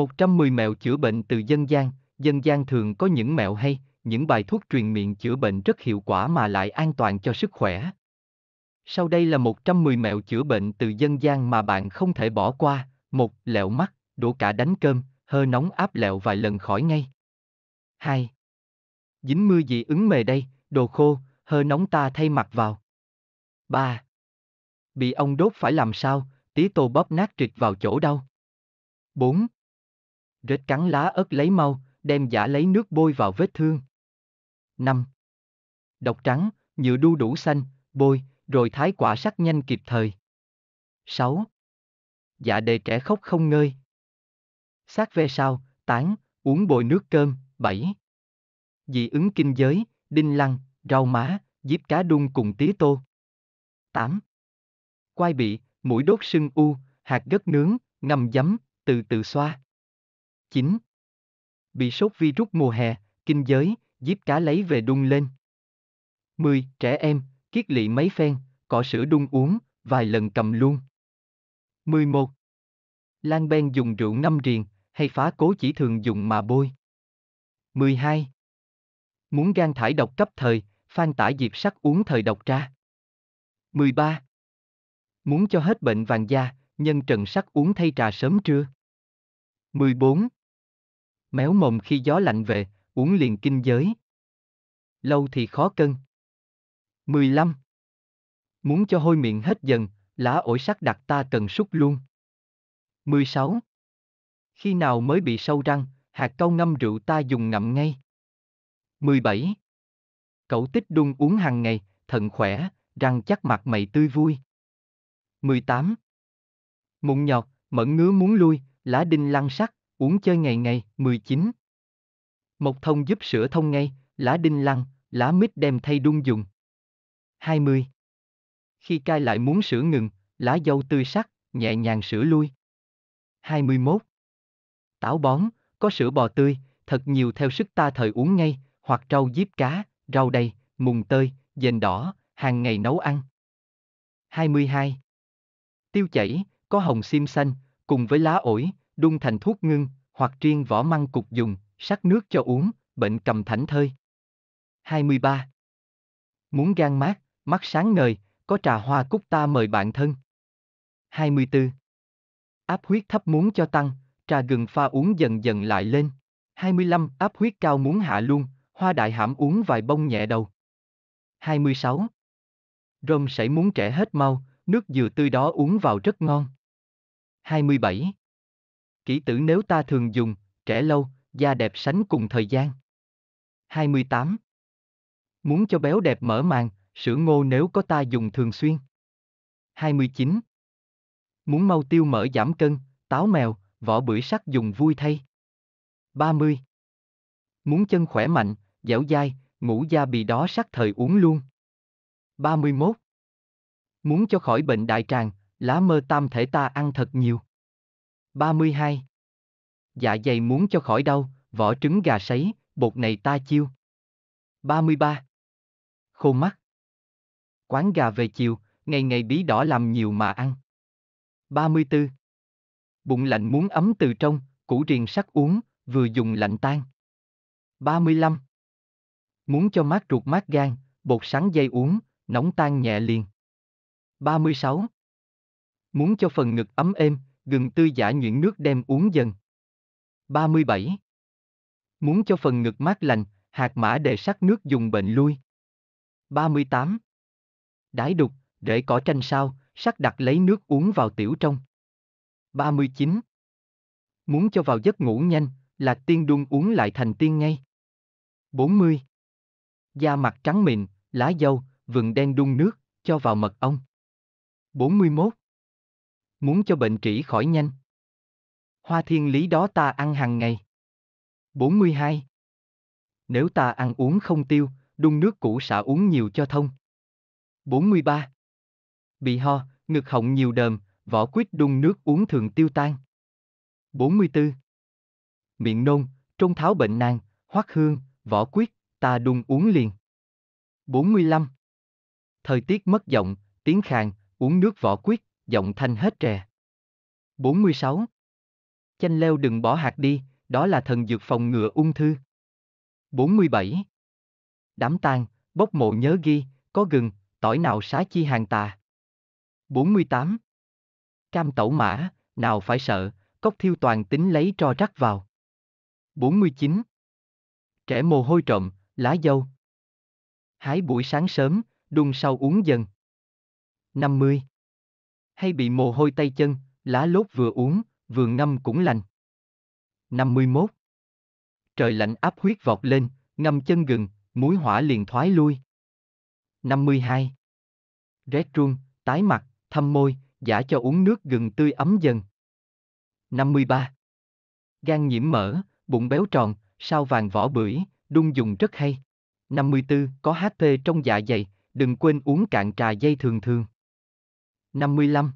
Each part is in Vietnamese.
110 mẹo chữa bệnh từ dân gian, dân gian thường có những mẹo hay, những bài thuốc truyền miệng chữa bệnh rất hiệu quả mà lại an toàn cho sức khỏe. Sau đây là 110 mẹo chữa bệnh từ dân gian mà bạn không thể bỏ qua. 1. Lẹo mắt, đổ cả đánh cơm, hơ nóng áp lẹo vài lần khỏi ngay. 2. Dính mưa dị ứng mề đây, đồ khô, hơ nóng ta thay mặt vào. 3. Bị ông đốt phải làm sao, tí tô bóp nát trịch vào chỗ đau. 4. Rết cắn lá ớt lấy mau, đem giả lấy nước bôi vào vết thương. 5. Độc trắng, nhựa đu đủ xanh, bôi, rồi thái quả sắc nhanh kịp thời. 6. Dạ đề trẻ khóc không ngơi. Sát ve sao, tán, uống bồi nước cơm, 7. Dị ứng kinh giới, đinh lăng, rau má, diếp cá đun cùng tí tô. 8. Quai bị, mũi đốt sưng u, hạt gất nướng, ngâm giấm, từ từ xoa. 9. Bị sốt virus mùa hè, kinh giới, giếp cá lấy về đun lên. 10. Trẻ em, kiết lị mấy phen, cọ sữa đun uống, vài lần cầm luôn. 11. Lan Ben dùng rượu năm riền, hay phá cố chỉ thường dùng mà bôi. 12. Muốn gan thải độc cấp thời, phan tải diệp sắc uống thời độc ra. 13. Muốn cho hết bệnh vàng da, nhân trần sắc uống thay trà sớm trưa. 14 méo mồm khi gió lạnh về, uống liền kinh giới. Lâu thì khó cân. 15. Muốn cho hôi miệng hết dần, lá ổi sắc đặt ta cần súc luôn. 16. Khi nào mới bị sâu răng, hạt cau ngâm rượu ta dùng ngậm ngay. 17. Cậu tích đun uống hàng ngày, thận khỏe, răng chắc mặt mày tươi vui. 18. Mụn nhọt, mẫn ngứa muốn lui, lá đinh lăn sắc uống chơi ngày ngày, 19. Mộc thông giúp sữa thông ngay, lá đinh lăng, lá mít đem thay đun dùng. 20. Khi cai lại muốn sữa ngừng, lá dâu tươi sắc, nhẹ nhàng sữa lui. 21. Táo bón, có sữa bò tươi, thật nhiều theo sức ta thời uống ngay, hoặc rau diếp cá, rau đầy, mùng tơi, dền đỏ, hàng ngày nấu ăn. 22. Tiêu chảy, có hồng sim xanh, cùng với lá ổi, đun thành thuốc ngưng, hoặc riêng vỏ măng cục dùng, sắc nước cho uống, bệnh cầm thảnh thơi. 23. Muốn gan mát, mắt sáng ngời, có trà hoa cúc ta mời bạn thân. 24. Áp huyết thấp muốn cho tăng, trà gừng pha uống dần dần lại lên. 25. Áp huyết cao muốn hạ luôn, hoa đại hãm uống vài bông nhẹ đầu. 26. Rôm sảy muốn trẻ hết mau, nước dừa tươi đó uống vào rất ngon. 27. Kỹ tử nếu ta thường dùng, trẻ lâu, da đẹp sánh cùng thời gian. 28. Muốn cho béo đẹp mở màn, sữa ngô nếu có ta dùng thường xuyên. 29. Muốn mau tiêu mỡ giảm cân, táo mèo, vỏ bưởi sắc dùng vui thay. 30. Muốn chân khỏe mạnh, dẻo dai, ngủ da bị đó sắc thời uống luôn. 31. Muốn cho khỏi bệnh đại tràng, lá mơ tam thể ta ăn thật nhiều. 32. Dạ dày muốn cho khỏi đau, vỏ trứng gà sấy, bột này ta chiêu. 33. Khô mắt. Quán gà về chiều, ngày ngày bí đỏ làm nhiều mà ăn. 34. Bụng lạnh muốn ấm từ trong, củ riền sắc uống, vừa dùng lạnh tan. 35. Muốn cho mát ruột mát gan, bột sáng dây uống, nóng tan nhẹ liền. 36. Muốn cho phần ngực ấm êm, gừng tươi giả nhuyễn nước đem uống dần. 37. Muốn cho phần ngực mát lành, hạt mã đề sắc nước dùng bệnh lui. 38. Đái đục, rễ cỏ tranh sao, sắc đặt lấy nước uống vào tiểu trong. 39. Muốn cho vào giấc ngủ nhanh, lạc tiên đun uống lại thành tiên ngay. 40. Da mặt trắng mịn, lá dâu, vừng đen đun nước, cho vào mật ong. 41 muốn cho bệnh trĩ khỏi nhanh. Hoa thiên lý đó ta ăn hàng ngày. 42. Nếu ta ăn uống không tiêu, đun nước cũ xả uống nhiều cho thông. 43. Bị ho, ngực họng nhiều đờm, vỏ quýt đun nước uống thường tiêu tan. 44. Miệng nôn, trông tháo bệnh nan, hoắc hương, vỏ quýt, ta đun uống liền. 45. Thời tiết mất giọng, tiếng khàn, uống nước vỏ quýt, giọng thanh hết trè. 46. Chanh leo đừng bỏ hạt đi, đó là thần dược phòng ngừa ung thư. 47. Đám tang, bốc mộ nhớ ghi, có gừng, tỏi nào xá chi hàng tà. 48. Cam tẩu mã, nào phải sợ, cốc thiêu toàn tính lấy trò rắc vào. 49. Trẻ mồ hôi trộm, lá dâu. Hái buổi sáng sớm, đun sau uống dần. 50 hay bị mồ hôi tay chân, lá lốt vừa uống, vừa ngâm cũng lành. 51. Trời lạnh áp huyết vọt lên, ngâm chân gừng, muối hỏa liền thoái lui. 52. Rét run, tái mặt, thâm môi, giả cho uống nước gừng tươi ấm dần. 53. Gan nhiễm mỡ, bụng béo tròn, sao vàng vỏ bưởi, đun dùng rất hay. 54. Có HP trong dạ dày, đừng quên uống cạn trà dây thường thường. 55.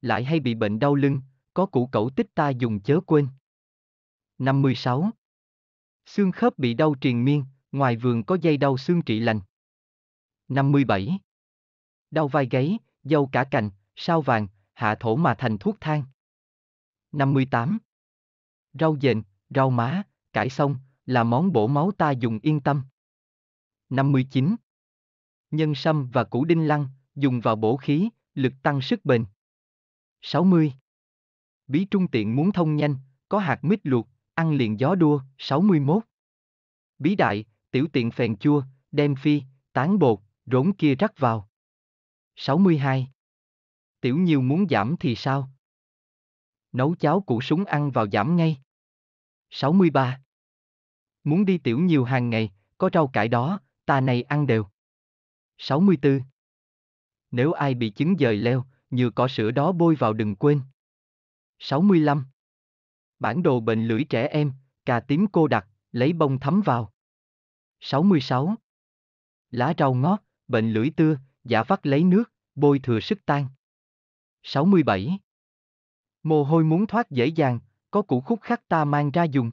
Lại hay bị bệnh đau lưng, có củ cẩu tích ta dùng chớ quên. 56. Xương khớp bị đau triền miên, ngoài vườn có dây đau xương trị lành. 57. Đau vai gáy, dâu cả cành, sao vàng, hạ thổ mà thành thuốc thang. 58. Rau dền, rau má, cải xong, là món bổ máu ta dùng yên tâm. 59. Nhân sâm và củ đinh lăng, dùng vào bổ khí, lực tăng sức bền. 60. Bí trung tiện muốn thông nhanh, có hạt mít luộc, ăn liền gió đua, 61. Bí đại, tiểu tiện phèn chua, đem phi, tán bột, rốn kia rắc vào. 62. Tiểu nhiều muốn giảm thì sao? Nấu cháo củ súng ăn vào giảm ngay. 63. Muốn đi tiểu nhiều hàng ngày, có rau cải đó, ta này ăn đều. 64 nếu ai bị chứng dời leo, như có sữa đó bôi vào đừng quên. 65. Bản đồ bệnh lưỡi trẻ em, cà tím cô đặc, lấy bông thấm vào. 66. Lá rau ngót, bệnh lưỡi tưa, giả phát lấy nước, bôi thừa sức tan. 67. Mồ hôi muốn thoát dễ dàng, có củ khúc khắc ta mang ra dùng.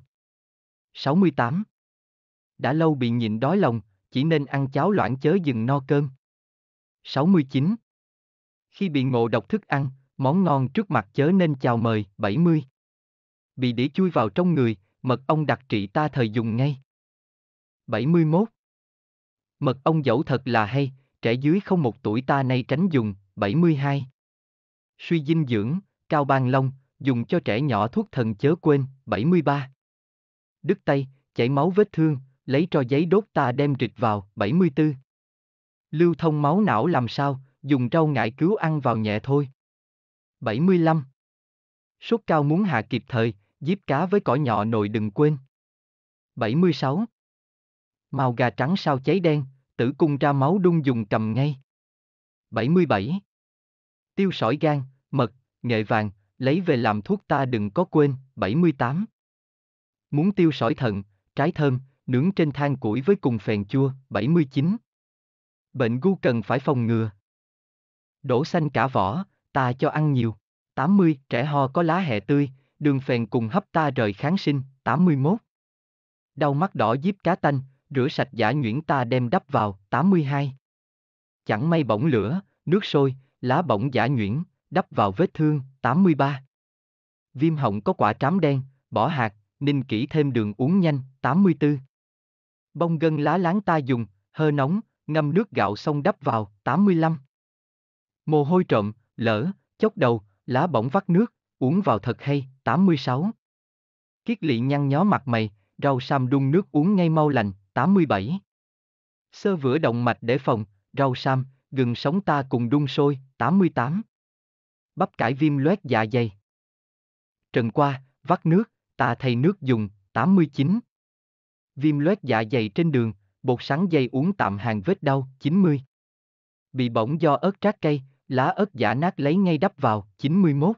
68. Đã lâu bị nhịn đói lòng, chỉ nên ăn cháo loãng chớ dừng no cơm. 69. Khi bị ngộ độc thức ăn, món ngon trước mặt chớ nên chào mời. 70. Bị đĩa chui vào trong người, mật ong đặc trị ta thời dùng ngay. 71. Mật ong dẫu thật là hay, trẻ dưới không một tuổi ta nay tránh dùng. 72. Suy dinh dưỡng, cao ban long, dùng cho trẻ nhỏ thuốc thần chớ quên. 73. Đứt tay, chảy máu vết thương, lấy tro giấy đốt ta đem rịch vào. 74. Lưu thông máu não làm sao, dùng rau ngải cứu ăn vào nhẹ thôi. 75. Sốt cao muốn hạ kịp thời, giếp cá với cỏ nhỏ nồi đừng quên. 76. Màu gà trắng sao cháy đen, tử cung ra máu đun dùng cầm ngay. 77. Tiêu sỏi gan, mật, nghệ vàng, lấy về làm thuốc ta đừng có quên. 78. Muốn tiêu sỏi thận, trái thơm, nướng trên than củi với cùng phèn chua. 79. Bệnh gu cần phải phòng ngừa. Đổ xanh cả vỏ, ta cho ăn nhiều. 80. Trẻ ho có lá hẹ tươi, đường phèn cùng hấp ta rời kháng sinh. 81. Đau mắt đỏ díp cá tanh, rửa sạch giả nhuyễn ta đem đắp vào. 82. Chẳng may bỏng lửa, nước sôi, lá bỏng giả nhuyễn, đắp vào vết thương. 83. Viêm họng có quả trám đen, bỏ hạt, ninh kỹ thêm đường uống nhanh. 84. Bông gân lá láng ta dùng, hơ nóng, ngâm nước gạo xong đắp vào, 85. Mồ hôi trộm, lỡ, chốc đầu, lá bỏng vắt nước, uống vào thật hay, 86. Kiết lỵ nhăn nhó mặt mày, rau sam đun nước uống ngay mau lành, 87. Sơ vữa động mạch để phòng, rau sam, gừng sống ta cùng đun sôi, 88. Bắp cải viêm loét dạ dày. Trần qua, vắt nước, ta thay nước dùng, 89. Viêm loét dạ dày trên đường, bột sắn dây uống tạm hàng vết đau, 90. Bị bỏng do ớt trát cây, lá ớt giả nát lấy ngay đắp vào, 91.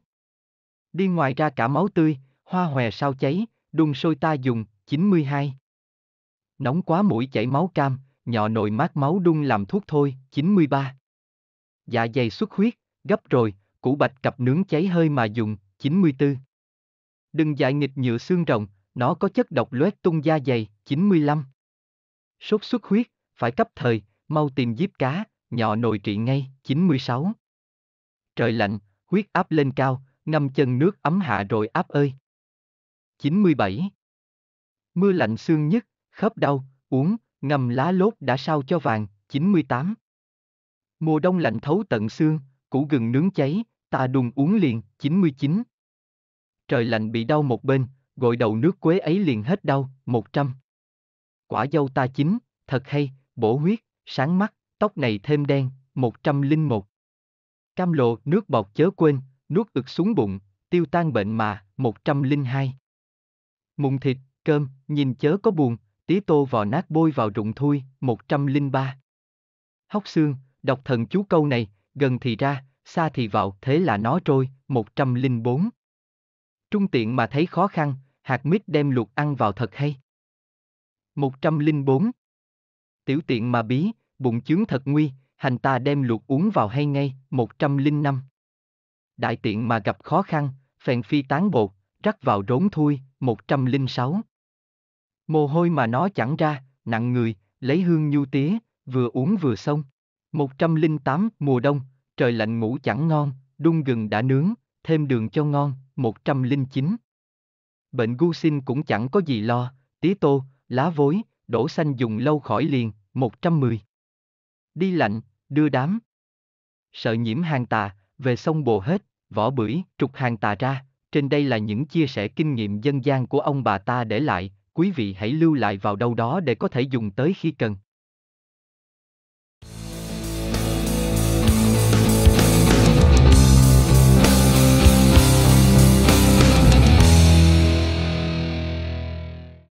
Đi ngoài ra cả máu tươi, hoa hòe sao cháy, đun sôi ta dùng, 92. Nóng quá mũi chảy máu cam, nhỏ nồi mát máu đun làm thuốc thôi, 93. Dạ dày xuất huyết, gấp rồi, củ bạch cặp nướng cháy hơi mà dùng, 94. Đừng dại nghịch nhựa xương rồng, nó có chất độc loét tung da dày, 95 sốt xuất huyết, phải cấp thời, mau tìm giếp cá, nhỏ nồi trị ngay, 96. Trời lạnh, huyết áp lên cao, ngâm chân nước ấm hạ rồi áp ơi. 97. Mưa lạnh xương nhất, khớp đau, uống, ngâm lá lốt đã sao cho vàng, 98. Mùa đông lạnh thấu tận xương, củ gừng nướng cháy, ta đùng uống liền, 99. Trời lạnh bị đau một bên, gội đầu nước quế ấy liền hết đau, 100 quả dâu ta chín, thật hay, bổ huyết, sáng mắt, tóc này thêm đen, 101. Cam lộ nước bọt chớ quên, nuốt ực xuống bụng, tiêu tan bệnh mà, 102. Mùng thịt, cơm, nhìn chớ có buồn, tí tô vò nát bôi vào rụng thui, 103. Hóc xương, đọc thần chú câu này, gần thì ra, xa thì vào, thế là nó trôi, 104. Trung tiện mà thấy khó khăn, hạt mít đem luộc ăn vào thật hay. 104. Tiểu tiện mà bí, bụng chướng thật nguy, hành ta đem luộc uống vào hay ngay, 105. Đại tiện mà gặp khó khăn, phèn phi tán bột, rắc vào rốn thui, 106. Mồ hôi mà nó chẳng ra, nặng người, lấy hương nhu tía, vừa uống vừa xong. 108 mùa đông, trời lạnh ngủ chẳng ngon, đun gừng đã nướng, thêm đường cho ngon, 109. Bệnh gu xin cũng chẳng có gì lo, tí tô, lá vối, đổ xanh dùng lâu khỏi liền, 110. Đi lạnh, đưa đám. Sợ nhiễm hàng tà, về sông bồ hết, vỏ bưởi, trục hàng tà ra. Trên đây là những chia sẻ kinh nghiệm dân gian của ông bà ta để lại, quý vị hãy lưu lại vào đâu đó để có thể dùng tới khi cần.